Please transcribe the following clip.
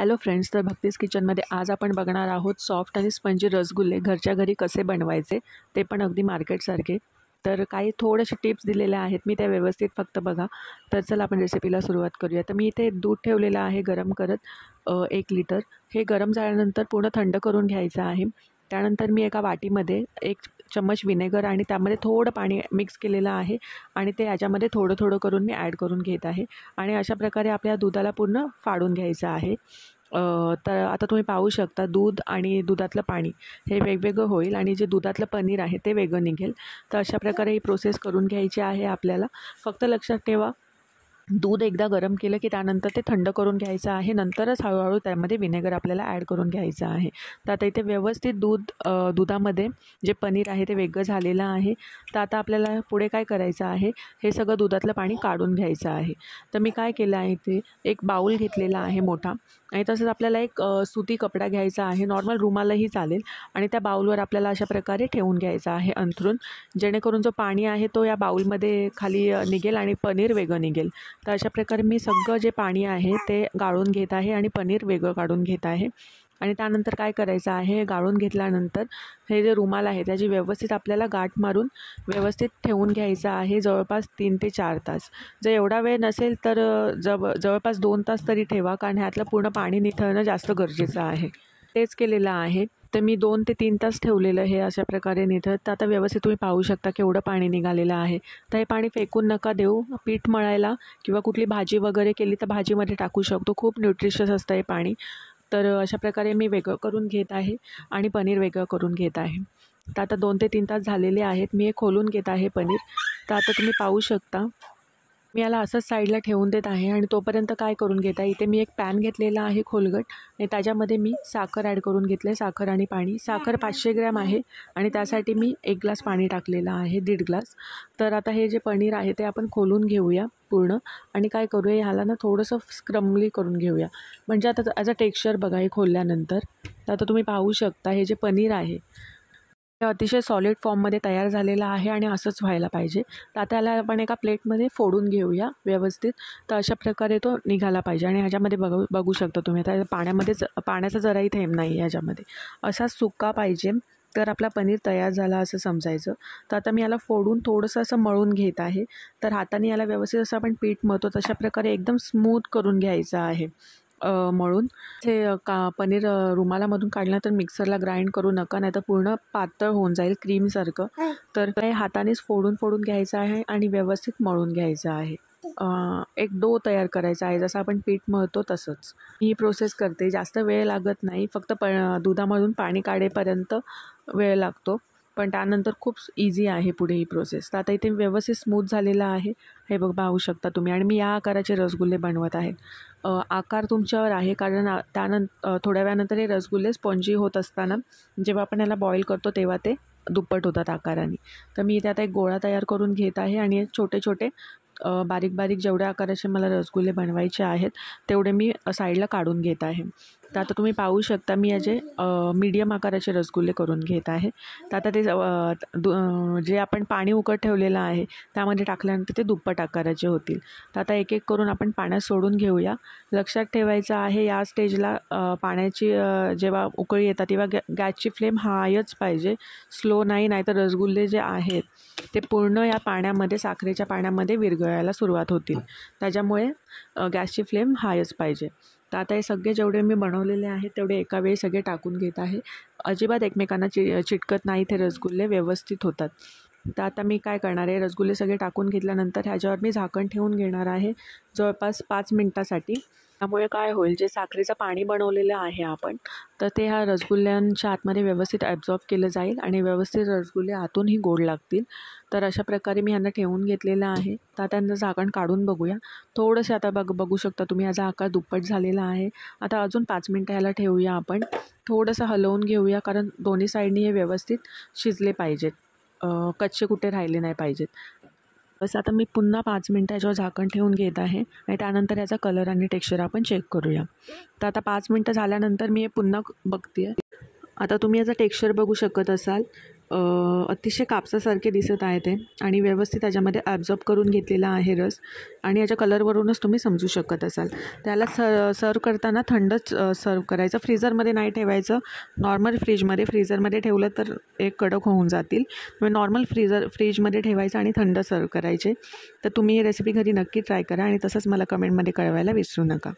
hello friends तर भक्तीस किचनमध्ये आज आपण बघणार आहोत सॉफ्ट आणि स्पंजी रसगुल्ले घरच्या घरी कसे बनवायचे ते पण अगदी मार्केटसारखे तर काही थोडेसे टिप्स दिलेल्या आहेत मी त्या व्यवस्थित फक्त बघा तर चला आपण रेसिपीला सुरुवात करूया तर मी इथे दूध ठेवलेलं आहे गरम करत एक लिटर हे गरम झाल्यानंतर पूर्ण थंड करून घ्यायचं आहे त्यानंतर मी एका वाटीमध्ये एक चम्मच विनेगर आणि त्यामध्ये थोडं पाणी मिक्स केलेलं आहे आणि ते याच्यामध्ये थोडं थोडं करून मी ॲड करून घेत आहे आणि अशा प्रकारे आपल्या दुधाला पूर्ण फाडून घ्यायचं आहे तर आता तुम्ही पाहू शकता दूध आणि दुधातलं पाणी हे वेगवेगळं होईल आणि जे दुधातलं पनीर आहे ते वेगळं निघेल तर अशा प्रकारे ही प्रोसेस करून घ्यायची आहे आपल्याला फक्त लक्षात ठेवा दूध एकदा गरम केलं की त्यानंतर ते थंड करून घ्यायचं आहे नंतरच हळूहळू त्यामध्ये विनेगर आपल्याला ॲड करून घ्यायचं आहे तर आता इथे व्यवस्थित दूध दुधामध्ये जे पनीर आहे ते वेगळं झालेलं आहे तर आता आपल्याला पुढे काय करायचं आहे हे सगळं दुधातलं पाणी काढून घ्यायचं आहे तर मी काय केलं आहे ते एक बाऊल घेतलेला आहे मोठा आणि तसंच आपल्याला एक सुती कपडा घ्यायचा आहे नॉर्मल रुमालही चालेल आणि त्या बाऊलवर आपल्याला अशा प्रकारे ठेवून घ्यायचा आहे अंथरून जेणेकरून जो पाणी आहे तो या बाऊलमध्ये खाली निघेल आणि पनीर वेगळं निघेल तर अशा प्रकारे मी सगळं जे पाणी आहे ते गाळून घेत आहे आणि पनीर वेगळं काढून घेत आहे आणि त्यानंतर काय करायचं आहे हे गाळून घेतल्यानंतर हे जे रुमाल आहे त्याची व्यवस्थित आपल्याला गाठ मारून व्यवस्थित ठेवून घ्यायचं आहे जवळपास तीन ते चार तास जर एवढा वेळ नसेल तर जव जवळपास दोन तास तरी ठेवा कारण ह्यातलं पूर्ण पाणी निथळणं जास्त गरजेचं आहे तेच केलेलं आहे तर मी दोन ते तीन तास ठेवलेलं हे अशा प्रकारे निथळत तर आता व्यवस्थित तुम्ही पाहू शकता केवढं पाणी निघालेलं आहे तर हे पाणी फेकून नका देऊ पीठ मळायला किंवा कुठली भाजी वगैरे केली तर भाजीमध्ये टाकू शकतो खूप न्यूट्रिशियस असतं हे पाणी तर अशा प्रकारे मी वेगळं करून घेत आहे आणि पनीर वेगळं करून घेत आहे तर आता दोन ते तीन तास झालेले आहेत मी हे खोलून घेत आहे पनीर तर आता तुम्ही पाहू शकता मी याला असंच साईडला ठेवून देत आहे आणि तोपर्यंत काय करून घेता इथे मी एक पॅन घेतलेला आहे खोलगट आणि त्याच्यामध्ये मी साखर ॲड करून घेतले साखर आणि पाणी साखर पाचशे ग्रॅम आहे आणि त्यासाठी मी एक ग्लास पाणी टाकलेलं आहे दीड ग्लास तर आता हे जे पनीर आहे ते आपण खोलून घेऊया पूर्ण आणि काय करूया ह्याला ना थोडंसं स्क्रमली करून घेऊया म्हणजे आता अ टेक्स्चर बघा हे खोलल्यानंतर तर आता तुम्ही पाहू शकता हे जे पनीर आहे अतिशय सॉलिड फॉर्ममध्ये तयार झालेला आहे आणि असंच व्हायला पाहिजे तर त्याला आपण एका प्लेटमध्ये फोडून घेऊया व्यवस्थित तर अशा प्रकारे तो निघाला पाहिजे आणि ह्याच्यामध्ये बघू बघू शकता तुम्ही आता पाण्यामध्येच पाण्याचा जराही थेंब नाही ह्याच्यामध्ये असा सुका पाहिजे तर आपला पनीर तयार झाला असं समजायचं तर आता मी याला फोडून थोडंसं असं मळून घेत आहे तर हाताने याला व्यवस्थित असं आपण पीठ मळतो तशा प्रकारे एकदम स्मूथ करून घ्यायचं आहे मळून ते का पनीर रुमालामधून काढलं तर मिक्सरला ग्राइंड करू नका नाही तर पूर्ण पातळ होऊन जाईल क्रीमसारखं तर ते हातानेच फोडून फोडून घ्यायचं आहे आणि व्यवस्थित मळून घ्यायचं आहे एक डो तयार करायचा आहे जसं आपण पीठ मळतो तसंच ही प्रोसेस करते जास्त वेळ लागत नाही फक्त प दुधामधून पाणी काढेपर्यंत वेळ लागतो पण त्यानंतर खूप इझी आहे पुढे ही प्रोसेस तर आता इथे व्यवस्थित स्मूथ झालेला आहे हे बघ पाहू शकता तुम्ही आणि मी या आकाराचे रसगुल्ले बनवत आहे आकार तुमच्यावर आहे कारण त्यानंतर थोड्या वेळानंतर हे रसगुल्ले स्पॉन्जी होत असताना जेव्हा आपण याला बॉईल करतो तेव्हा ते दुप्पट होतात आकाराने तर मी इथे आता एक गोळा तयार करून घेत आहे आणि छोटे छोटे बारीक बारीक जेवढ्या आकाराचे मला रसगुल्ले बनवायचे आहेत तेवढे मी साईडला काढून घेत आहे तर आता तुम्ही पाहू शकता मी याचे मीडियम आकाराचे रसगुल्ले करून घेत आहे तर आता ते जे आपण पाणी उकट ठेवलेलं आहे त्यामध्ये टाकल्यानंतर ते दुप्पट आकाराचे होतील तर आता एक एक करून आपण पाण्यात सोडून घेऊया लक्षात ठेवायचं आहे या स्टेजला पाण्याची जेव्हा उकळी येतात तेव्हा गॅ गॅसची फ्लेम हायच पाहिजे स्लो नाही नाहीतर तर रसगुल्ले जे आहेत ते पूर्ण या पाण्यामध्ये साखरेच्या पाण्यामध्ये विरघळायला सुरुवात होतील त्याच्यामुळे गॅसची फ्लेम हायच पाहिजे तर आता हे सगळे जेवढे मी बनवलेले आहे तेवढे एका वेळी सगळे टाकून घेत आहे अजिबात एकमेकांना चि चिटकत नाही ते रसगुल्ले व्यवस्थित होतात तर आता मी काय करणार आहे रसगुल्ले सगळे टाकून घेतल्यानंतर ह्याच्यावर मी झाकण ठेवून घेणार आहे जवळपास पाच मिनटासाठी त्यामुळे काय होईल जे साखरेचं पाणी बनवलेलं आहे आपण तर ते ह्या रसगुल्ल्यांच्या आतमध्ये व्यवस्थित ॲब्झॉर्ब केलं जाईल आणि व्यवस्थित रसगुल्ले आतूनही गोड लागतील तर अशा प्रकारे मी यांना ठेवून घेतलेलं आहे तर आता झाकण काढून बघूया थोडंसं आता बघ बघू शकता तुम्ही याचा आकार दुप्पट झालेला आहे आता अजून पाच मिनटं ह्याला ठेवूया आपण थोडंसं हलवून घेऊया कारण दोन्ही साईडनी हे व्यवस्थित शिजले पाहिजेत कच्चे कुठे राहिले नाही पाहिजेत बस आता मी पुन्हा पाच मिनटं याच्यावर झाकण ठेवून घेत आहे आणि त्यानंतर याचा कलर आणि टेक्स्चर आपण चेक करूया तर आता पाच मिनटं झाल्यानंतर मी हे पुन्हा बघते आता तुम्ही याचा टेक्स्चर बघू शकत असाल अतिशय कापसासारखे दिसत आहे ते आणि व्यवस्थित त्याच्यामध्ये ॲब्झॉर्ब करून घेतलेला आहे रस आणि याच्या कलरवरूनच तुम्ही समजू शकत असाल त्याला स सर्व करताना थंडच सर्व करायचं फ्रीजरमध्ये नाही ठेवायचं नॉर्मल फ्रीजमध्ये फ्रीजरमध्ये ठेवलं तर एक कडक होऊन जातील म्हणजे नॉर्मल फ्रीजर फ्रीजमध्ये ठेवायचं आणि थंड सर्व करायचे तर तुम्ही ही रेसिपी घरी नक्की ट्राय करा आणि तसंच मला कमेंटमध्ये कळवायला विसरू नका